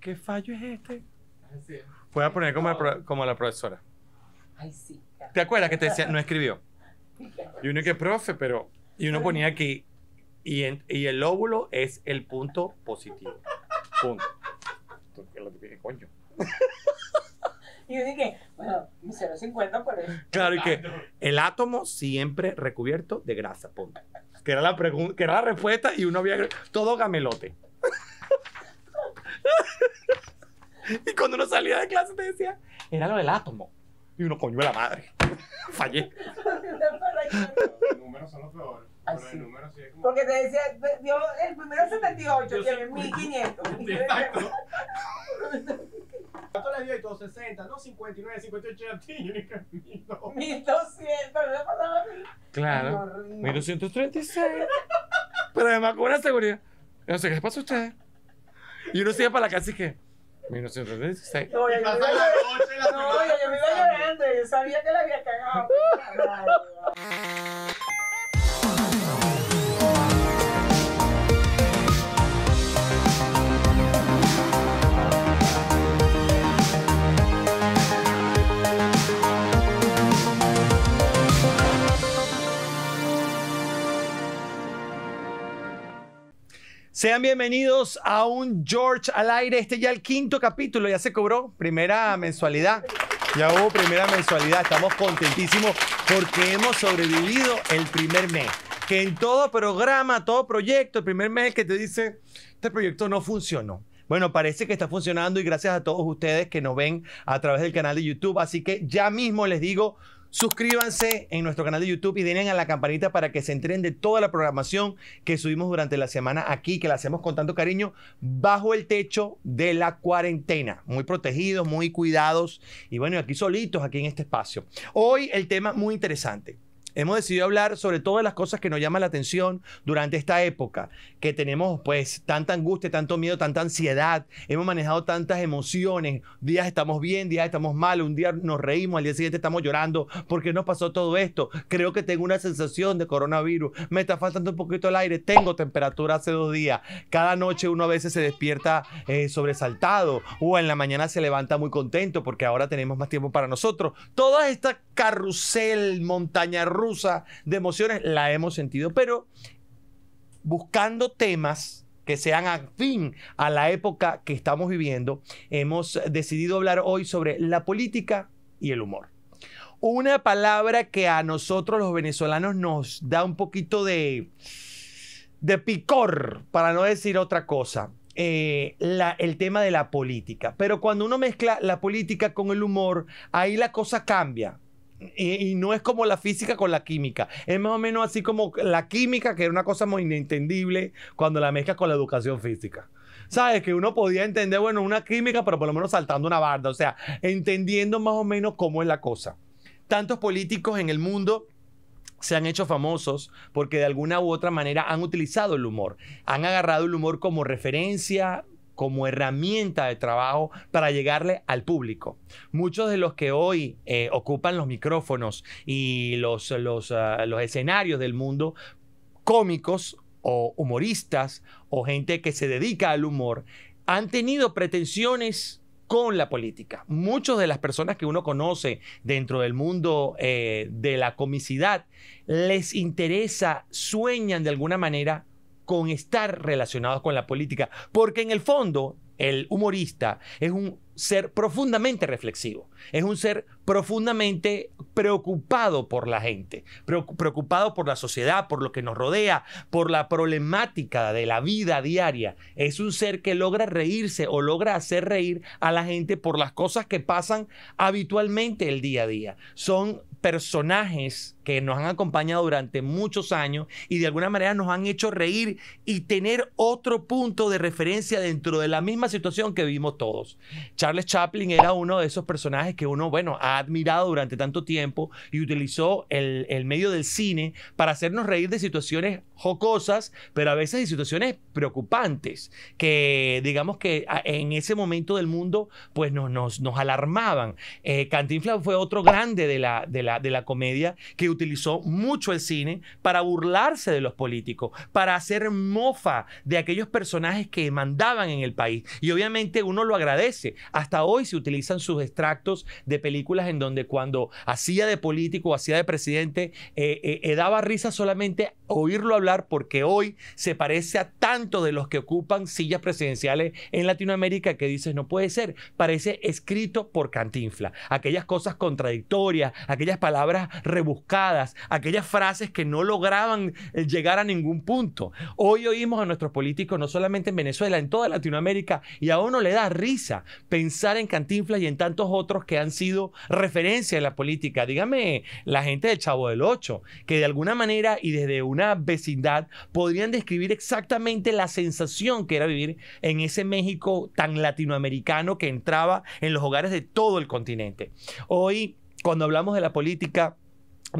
¿Qué, fallo es este? Voy a poner como, la, profesora. Ay, sí. ¿Te acuerdas que te decía, no escribió? Y uno que, profe, pero... Y uno ponía aquí, y, el óvulo es el punto positivo. Punto. coño. Y yo dije, bueno, 0,50 por eso. Claro, y que el átomo siempre recubierto de grasa, punto. Que era la, que era la respuesta y uno había... Todo gamelote. Y cuando uno salía de clase te decía, era lo del átomo. Y uno, coño de la madre. Fallé. Los números son los peores. sí. es Porque te decía, el primero 78, tiene 1500. Exacto. ¿Cuánto le dio? Y todo 60, no 59, 58 1200. 1200, no le pasaba a mí. Claro. 1236. Pero además con una seguridad. No sé qué se pasa a usted? Y uno sigue para la casa y que. 1936. No, ya me iba, yo me iba llorando. Yo sabía que la había cagado. Sean bienvenidos a un George al aire. Este ya el quinto capítulo, ya se cobró primera mensualidad. Ya hubo primera mensualidad. Estamos contentísimos porque hemos sobrevivido el primer mes. Que en todo programa, todo proyecto, el primer mes que te dice, este proyecto no funcionó. Bueno, parece que está funcionando y gracias a todos ustedes que nos ven a través del canal de YouTube. Así que ya mismo les digo Suscríbanse en nuestro canal de YouTube y denle a la campanita para que se enteren de toda la programación que subimos durante la semana aquí, que la hacemos con tanto cariño, bajo el techo de la cuarentena. Muy protegidos, muy cuidados y bueno, aquí solitos, aquí en este espacio. Hoy el tema muy interesante hemos decidido hablar sobre todas las cosas que nos llaman la atención durante esta época, que tenemos pues tanta angustia, tanto miedo, tanta ansiedad, hemos manejado tantas emociones, días estamos bien, días estamos mal, un día nos reímos, al día siguiente estamos llorando, ¿por qué nos pasó todo esto? Creo que tengo una sensación de coronavirus, me está faltando un poquito el aire, tengo temperatura hace dos días, cada noche uno a veces se despierta eh, sobresaltado o en la mañana se levanta muy contento porque ahora tenemos más tiempo para nosotros. Toda esta carrusel montaña rusa de emociones, la hemos sentido, pero buscando temas que sean afín a la época que estamos viviendo, hemos decidido hablar hoy sobre la política y el humor. Una palabra que a nosotros los venezolanos nos da un poquito de, de picor, para no decir otra cosa. Eh, el tema de la política. Pero cuando uno mezcla la política con el humor, ahí la cosa cambia. Y, no es como la física con la química. Es más o menos así como la química, que era una cosa muy inentendible cuando la mezclas con la educación física. ¿Sabes? Que uno podía entender, bueno, una química, pero por lo menos saltando una barda. O sea, entendiendo más o menos cómo es la cosa. Tantos políticos en el mundo se han hecho famosos porque de alguna u otra manera han utilizado el humor. Han agarrado el humor como referencia, como herramienta de trabajo para llegarle al público. Muchos de los que hoy eh, ocupan los micrófonos y los, ah, los, escenarios del mundo, cómicos o humoristas o gente que se dedica al humor, han tenido pretensiones con la política. Muchas de las personas que uno conoce dentro del mundo eh, de la comicidad les interesa, sueñan de alguna manera con estar relacionados con la política, porque en el fondo el humorista es un ser profundamente reflexivo, es un ser profundamente preocupado por la gente, preocupado por la sociedad, por lo que nos rodea, por la problemática de la vida diaria. Es un ser que logra reírse o logra hacer reír a la gente por las cosas que pasan habitualmente el día a día. Son personajes que nos han acompañado durante muchos años y de alguna manera nos han hecho reír y tener otro punto de referencia dentro de la misma situación que vivimos todos. Charles Chaplin era uno de esos personajes que uno, bueno, ha admirado durante tanto tiempo y utilizó el, medio del cine para hacernos reír de situaciones jocosas, pero a veces de situaciones preocupantes, que digamos que en ese momento del mundo, pues nos, nos, nos alarmaban. Eh, Cantinflas fue otro grande de la, la, de la comedia que utilizó mucho el cine para burlarse de los políticos, para hacer mofa de aquellos personajes que mandaban en el país. Y obviamente uno lo agradece. Hasta hoy se utilizan sus extractos de películas en donde cuando hacía de político, hacía de presidente, eh, eh, eh, daba risa solamente oírlo hablar porque hoy se parece a tanto de los que ocupan sillas presidenciales en Latinoamérica que dices, no puede ser, parece escrito por cantinfla. Aquellas cosas contradictorias, aquellas palabras rebuscadas, aquellas frases que no lograban llegar a ningún punto. Hoy oímos a nuestros políticos, no solamente en Venezuela, en toda Latinoamérica, y a uno le da risa pensar en Cantinflas y en tantos otros que han sido referencia en la política. Dígame, la gente del Chavo del Ocho, que de alguna manera y desde una vecindad podrían describir exactamente la sensación que era vivir en ese México tan latinoamericano que entraba en los hogares de todo el continente. Hoy, cuando hablamos de la política,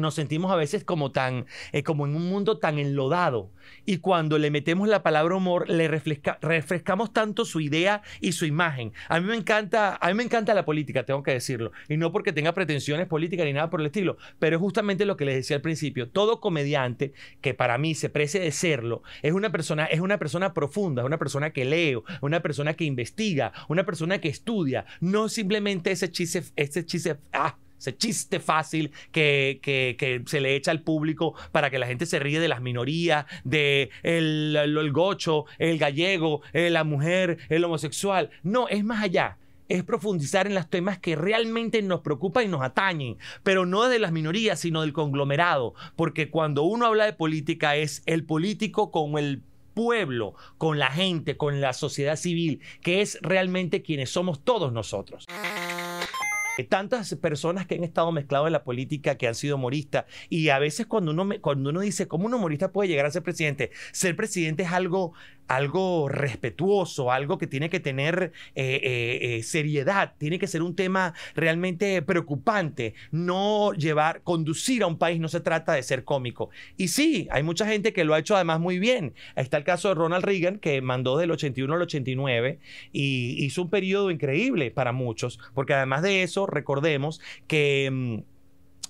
nos sentimos a veces como tan, eh, como en un mundo tan enlodado. Y cuando le metemos la palabra humor, le refrescamos tanto su idea y su imagen. A mí me encanta, a mí me encanta la política, tengo que decirlo. Y no porque tenga pretensiones políticas ni nada por el estilo, pero es justamente lo que les decía al principio. Todo comediante, que para mí se prece de serlo, es una persona, es una persona profunda, es una persona que leo, una persona que investiga, una persona que estudia. No simplemente ese chiste, ese ah, ese chiste fácil que, se le echa al público para que la gente se ríe de las minorías, de el, gocho, el gallego, eh, la mujer, el homosexual. No, es más allá. Es profundizar en los temas que realmente nos preocupan y nos atañen, pero no de las minorías, sino del conglomerado, porque cuando uno habla de política es el político con el pueblo, con la gente, con la sociedad civil, que es realmente quienes somos todos nosotros tantas personas que han estado mezcladas en la política, que han sido humoristas, y a veces cuando uno, cuando uno dice, ¿cómo un humorista puede llegar a ser presidente? Ser presidente es algo algo respetuoso, algo que tiene que tener eh, eh, eh, seriedad, tiene que ser un tema realmente preocupante. No llevar, conducir a un país no se trata de ser cómico. Y sí, hay mucha gente que lo ha hecho además muy bien. está el caso de Ronald Reagan, que mandó del 81 al 89 y hizo un periodo increíble para muchos, porque además de eso, recordemos que mm,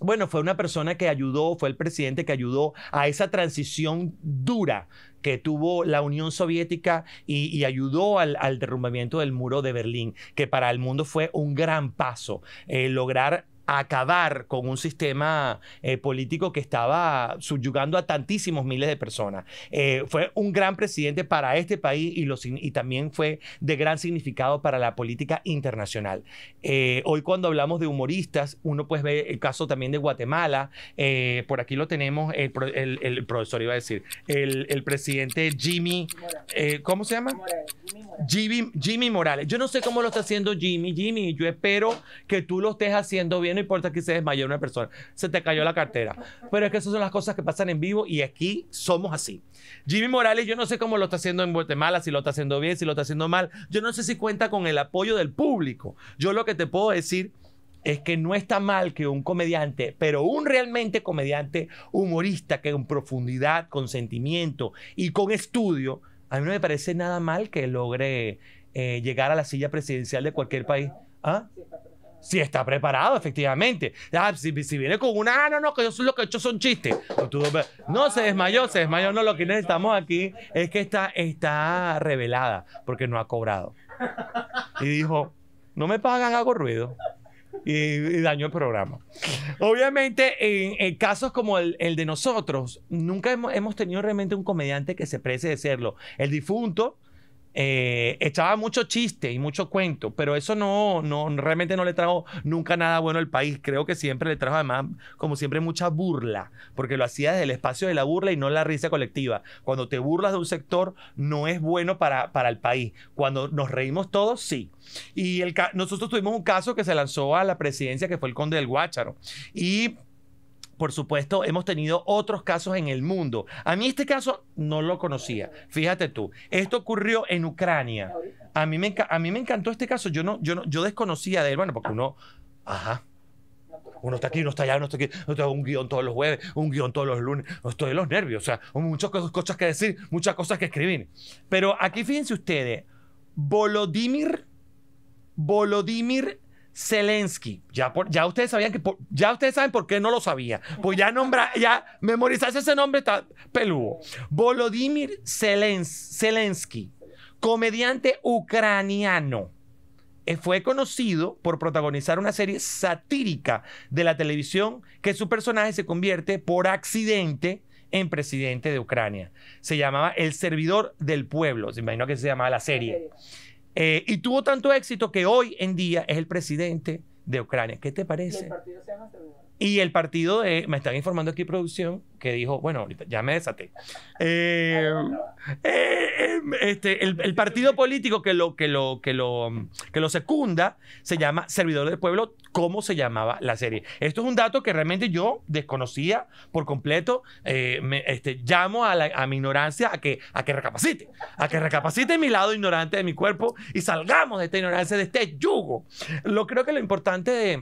bueno, fue una persona que ayudó, fue el presidente que ayudó a esa transición dura que tuvo la Unión Soviética y, ayudó al, derrumbamiento del muro de Berlín, que para el mundo fue un gran paso, eh, lograr acabar con un sistema eh, político que estaba subyugando a tantísimos miles de personas. Eh, fue un gran presidente para este país y, también fue de gran significado para la política internacional. Eh, hoy cuando hablamos de humoristas, uno pues ve el caso también de Guatemala, por aquí lo tenemos, el, profesor iba a decir, el, presidente Jimmy, ¿cómo se llama? Jimmy, Morales. Jimmy Morales. Yo no sé cómo lo está haciendo Jimmy, Jimmy, yo espero que tú lo estés haciendo bien no importa que se desmayó una persona, se te cayó la cartera. Pero es que esas son las cosas que pasan en vivo y aquí somos así. Jimmy Morales, yo no sé cómo lo está haciendo en Guatemala, si lo está haciendo bien, si lo está haciendo mal. Yo no sé si cuenta con el apoyo del público. Yo lo que te puedo decir es que no está mal que un comediante, pero un realmente comediante humorista que con profundidad, con sentimiento y con estudio, a mí no me parece nada mal que logre eh, llegar a la silla presidencial de cualquier país. ¿Ah? Si está preparado, efectivamente. Ah, si, si, viene con una, ah, no, no, que yo lo que he hecho son chistes. Pues pues, no, se desmayó, se desmayó. No, lo que necesitamos aquí es que está, está revelada porque no ha cobrado. Y dijo, no me pagan, hago ruido. Y, dañó el programa. Obviamente, en, casos como el, de nosotros, nunca hemos, tenido realmente un comediante que se prece de serlo. El difunto, eh, echaba mucho chiste y mucho cuento, pero eso no, no, realmente no le trajo nunca nada bueno al país. Creo que siempre le trajo además, como siempre, mucha burla, porque lo hacía desde el espacio de la burla y no la risa colectiva. Cuando te burlas de un sector, no es bueno para, para el país. Cuando nos reímos todos, sí. Y nosotros tuvimos un caso que se lanzó a la presidencia, que fue el conde del Guácharo. Y por supuesto, hemos tenido otros casos en el mundo. A mí este caso no lo conocía. Fíjate tú, esto ocurrió en Ucrania. A mí me, encantó este caso. Yo, no, yo, no, yo desconocía de él, bueno, porque uno, ajá. Uno está aquí, uno está allá, uno está aquí. un guión todos los jueves, un guión todos los lunes. Estoy de los nervios. O sea, muchas cosas que decir, muchas cosas que escribir. Pero aquí fíjense ustedes, Volodymyr, Volodymyr Zelensky. Ya, ya ustedes sabían que ya ustedes saben por qué no lo sabía. Pues ya nombra, ya memorizarse ese nombre está peludo. Volodymyr Zelensky, comediante ucraniano. Eh, fue conocido por protagonizar una serie satírica de la televisión que su personaje se convierte por accidente en presidente de Ucrania. Se llamaba El Servidor del Pueblo. Se imagino que se llamaba la serie. La serie. Eh, y tuvo tanto éxito que hoy en día es el presidente de Ucrania. ¿Qué te parece? Y el partido de, me están informando aquí producción, que dijo, bueno, ahorita ya me desaté. Eh, eh, em, este, el, partido político que lo, que, lo, que, lo, em, lo secunda se llama Servidor del Pueblo, cómo se llamaba la serie. Esto es un dato que realmente yo desconocía por completo. Eh, este, llamo a, la, a, mi ignorancia a que, a que recapacite, a que recapacite mi lado ignorante de mi cuerpo y salgamos de esta ignorancia, de este yugo. Lo creo que lo importante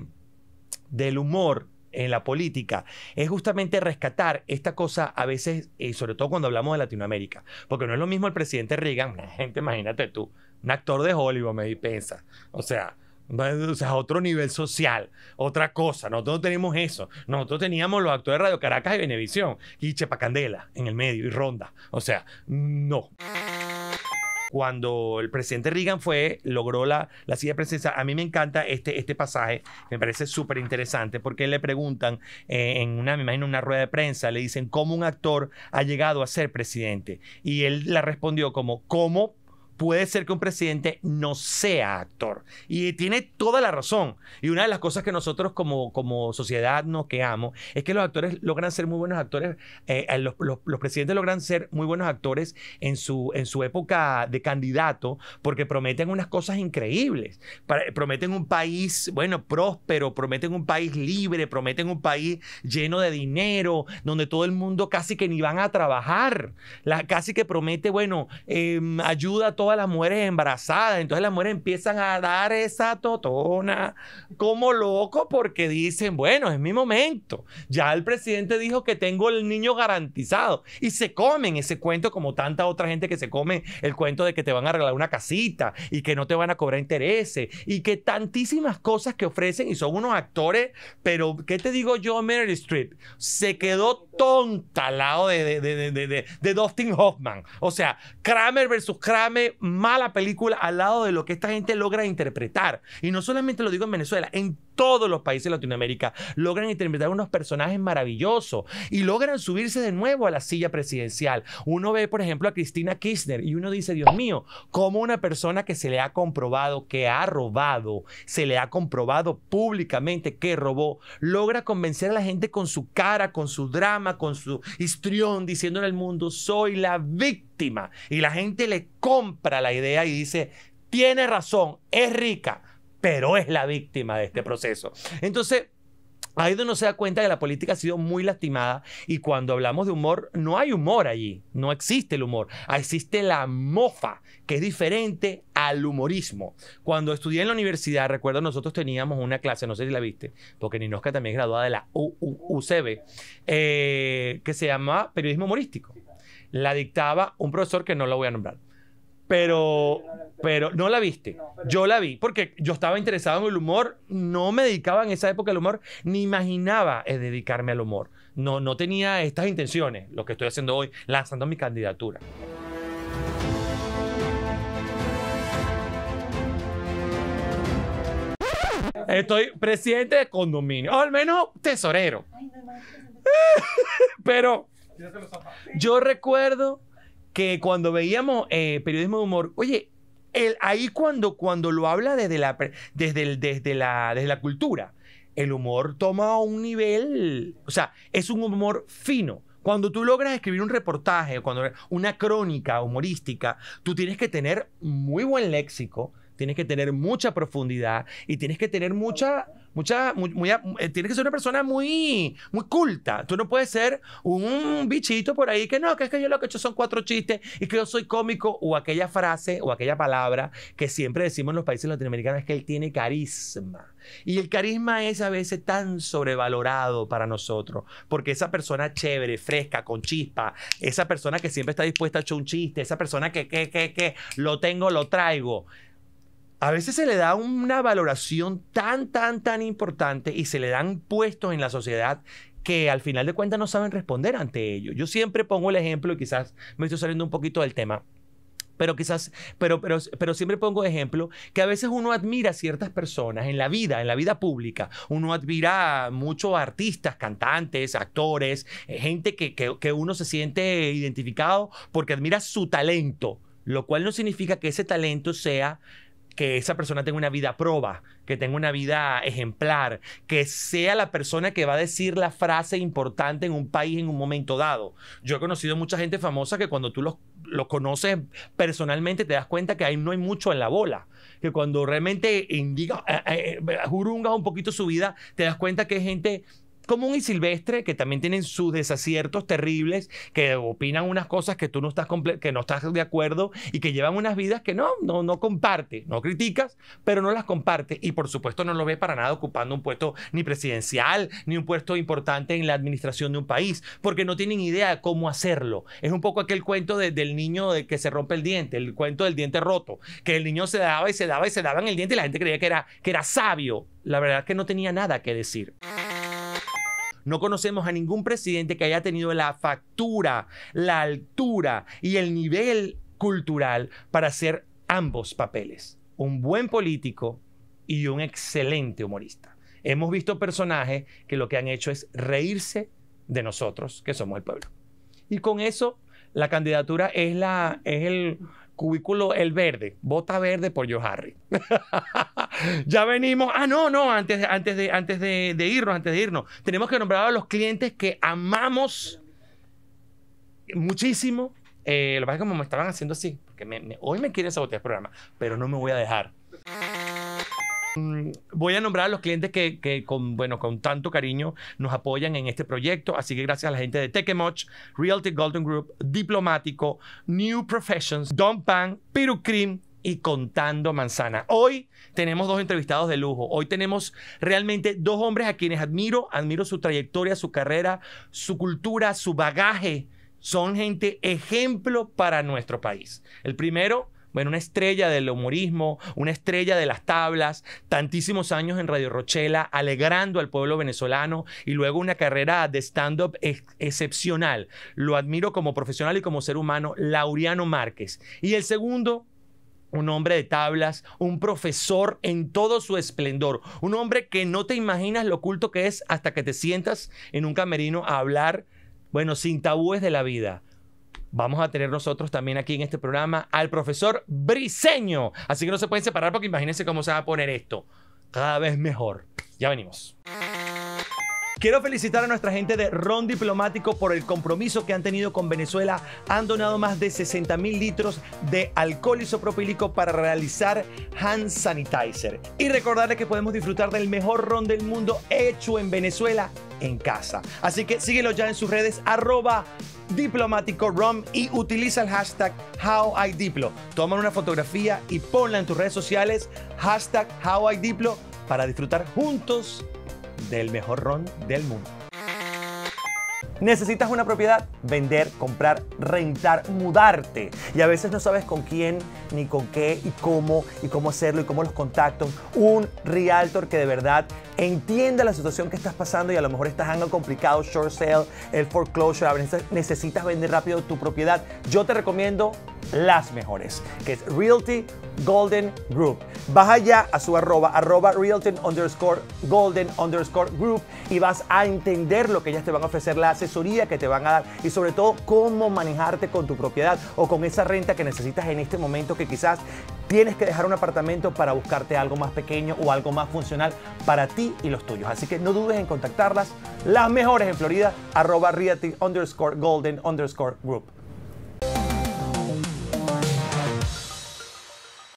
del humor en la política es justamente rescatar esta cosa a veces, y eh, sobre todo cuando hablamos de Latinoamérica, porque no es lo mismo el presidente Reagan, gente, imagínate tú, un actor de Hollywood, me pensa o sea, o sea, otro nivel social, otra cosa. Nosotros no tenemos eso. Nosotros teníamos los actores de Radio Caracas y Venevisión y Candela en el medio y Ronda. O sea, no cuando el presidente Reagan fue, logró la, la silla presidencial. A mí me encanta este, este pasaje, me parece súper interesante, porque le preguntan eh, en una, me imagino, una rueda de prensa, le dicen, ¿cómo un actor ha llegado a ser presidente? Y él la respondió como, ¿cómo puede ser que un presidente no sea actor. Y tiene toda la razón. Y una de las cosas que nosotros como, como sociedad nos queamos es que los actores logran ser muy buenos actores, eh, eh, los, presidentes logran ser muy buenos actores en su, en su época de candidato porque prometen unas cosas increíbles. prometen un país, bueno, próspero, prometen un país libre, prometen un país lleno de dinero, donde todo el mundo casi que ni van a trabajar. casi que promete, bueno, em, ayuda a todos todas las mujeres embarazadas. Entonces las mujeres empiezan a dar esa totona como loco porque dicen, bueno, es mi momento. Ya el presidente dijo que tengo el niño garantizado. Y se comen ese cuento como tanta otra gente que se come el cuento de que te van a arreglar una casita y que no te van a cobrar intereses y que tantísimas cosas que ofrecen y son unos actores, pero ¿qué te digo yo, Meryl Streep? Se quedó tonta al lado de, de, Dustin Hoffman. O sea, Kramer versus Kramer, mala película al lado de lo que esta gente logra interpretar. Y no solamente lo digo en Venezuela, en todos los países de Latinoamérica logran interpretar unos personajes maravillosos y logran subirse de nuevo a la silla presidencial. Uno ve, por ejemplo, a Cristina Kirchner y uno dice, Dios mío, cómo una persona que se le ha comprobado que ha robado, se le ha comprobado públicamente que robó, logra convencer a la gente con su cara, con su drama, con su histrión, diciéndole al mundo, soy la víctima. Y la gente le compra la idea y dice, tiene razón, es rica pero es la víctima de este proceso. Entonces, Ahí donde uno se da cuenta que la política ha sido muy lastimada y cuando hablamos de humor, no hay humor allí, no existe el humor, ah, existe la mofa, que es diferente al humorismo. Cuando estudié en la universidad, recuerdo, nosotros teníamos una clase, no sé si la viste, porque Ninoska también es graduada de la UCB, eh, que se llamaba Periodismo Humorístico. La dictaba un profesor que no lo voy a nombrar. Pero, no la viste. Yo la vi porque yo estaba interesado en el humor, no me dedicaba en esa época al humor, ni imaginaba eh, dedicarme al humor. No, no tenía estas intenciones, lo que estoy haciendo hoy, lanzando mi candidatura. Estoy presidente de condominio, o al menos tesorero. Pero yo recuerdo que cuando veíamos eh, periodismo de humor, oye, ahí cuando, cuando lo habla desde la, desde, desde, la, desde la cultura, el humor toma un nivel, o sea, es un humor fino. Cuando tú logras escribir un reportaje, cuando una crónica humorística, tú tienes que tener muy buen léxico, tienes que tener mucha profundidad y tienes que tener mucha, mucha, muy, eh, que ser una persona muy, muy culta. Tú no puedes ser un bichito por ahí que no, que es que yo lo que he hecho son cuatro chistes y que yo soy cómico o aquella frase o aquella palabra que siempre decimos en los países latinoamericanos es que él tiene carisma. Y el carisma es a veces tan sobrevalorado para nosotros, porque esa persona chévere, fresca, con chispa, esa persona que siempre está dispuesta a echar un chiste, esa persona que, que, que, que, lo tengo, lo traigo a veces se le da una valoración tan, tan, tan importante y se le dan puestos en la sociedad que al final de cuentas no saben responder ante ello. Yo siempre pongo el ejemplo y quizás me estoy saliendo un poquito del tema. Pero quizás, pero, pero, pero siempre pongo ejemplo que a veces uno admira ciertas personas en la vida, en la vida pública. Uno admira mucho a artistas, cantantes, actores, eh, gente que, que, que uno se siente identificado porque admira su talento, lo cual no significa que ese talento sea que esa persona tenga una vida proba, que tenga una vida ejemplar, que sea la persona que va a decir la frase importante en un país en un momento dado. Yo he conocido mucha gente famosa que cuando tú los, conoces personalmente te das cuenta que ahí no hay mucho en la bola, que cuando realmente indica, eh, eh, eh, jurungas un poquito su vida, te das cuenta que es gente común y silvestre que también tienen sus desaciertos terribles, que opinan unas cosas que tú no estás, que no estás de acuerdo y que llevan unas vidas que no, no, no comparte, no criticas, pero no las comparte y por supuesto no lo ve para nada ocupando un puesto ni presidencial, ni un puesto importante en la administración de un país, porque no tienen idea de cómo hacerlo. Es un poco aquel cuento del niño de que se rompe el diente, el cuento del diente roto, que el niño se daba y se daba y se daba en el diente y la gente creía que era, que era sabio. La verdad es que no tenía nada que decir. No conocemos a ningún presidente que haya tenido la factura, la altura y el nivel cultural para hacer ambos papeles, un buen político y un excelente humorista. Hemos visto personajes que lo que han hecho es reírse de nosotros, que somos el pueblo. Y con eso, la candidatura es, la, es el, cubículo El Verde, Bota Verde por Joe Harry. ya venimos. Ah, no, no, antes, antes, de, antes de, irnos, antes de irnos. Tenemos que nombrar a los clientes que amamos muchísimo. Eh, lo que pasa es que como me estaban haciendo así, porque hoy me quieren sabotear el programa, pero no me voy a dejar. Mm, voy a nombrar a los clientes que, con, bueno, con tanto cariño nos apoyan en este proyecto. Así que gracias a la gente de Tekemoch, Realty Golden Group, Diplomático, New Professions, Don Pan, Cream y Contando Manzana. Hoy tenemos dos entrevistados de lujo. Hoy tenemos realmente dos hombres a quienes admiro. Admiro su trayectoria, su carrera, su cultura, su bagaje. Son gente ejemplo para nuestro país. El primero bueno, una estrella del humorismo, una estrella de las tablas, tantísimos años en Radio Rochela, alegrando al pueblo venezolano y luego una carrera de stand-up excepcional. Lo admiro como profesional y como ser humano, Lauriano Márquez. Y el segundo, un hombre de tablas, un profesor en todo su esplendor, un hombre que no te imaginas lo oculto que es hasta que te sientas en un camerino a hablar, bueno, sin tabúes de la vida, vamos a tener nosotros también aquí en este programa al profesor Briseño. Así que no se pueden separar porque imagínense cómo se va a poner esto. Cada vez mejor. Ya venimos. Quiero felicitar a nuestra gente de Ron Diplomático por el compromiso que han tenido con Venezuela. Han donado más de 60 mil litros de alcohol isopropílico para realizar hand sanitizer. Y recordarles que podemos disfrutar del mejor ron del mundo hecho en Venezuela en casa. Así que síguelo ya en sus redes arroba diplomático rom y utiliza el hashtag Diplo. Toma una fotografía y ponla en tus redes sociales hashtag Diplo, para disfrutar juntos del mejor ron del mundo. Necesitas una propiedad, vender, comprar, rentar, mudarte. Y a veces no sabes con quién, ni con qué, y cómo, y cómo hacerlo, y cómo los contactos. Un realtor que de verdad entienda la situación que estás pasando y a lo mejor estás algo complicado, short sale, el foreclosure, a necesitas vender rápido tu propiedad. Yo te recomiendo las mejores, que es Realty Golden Group. Baja ya a su arroba, arroba Realty underscore Golden underscore Group y vas a entender lo que ellas te van a ofrecer, la asesoría que te van a dar y sobre todo cómo manejarte con tu propiedad o con esa renta que necesitas en este momento que quizás tienes que dejar un apartamento para buscarte algo más pequeño o algo más funcional para ti y los tuyos. Así que no dudes en contactarlas, las mejores en Florida, arroba Realty underscore Golden underscore Group.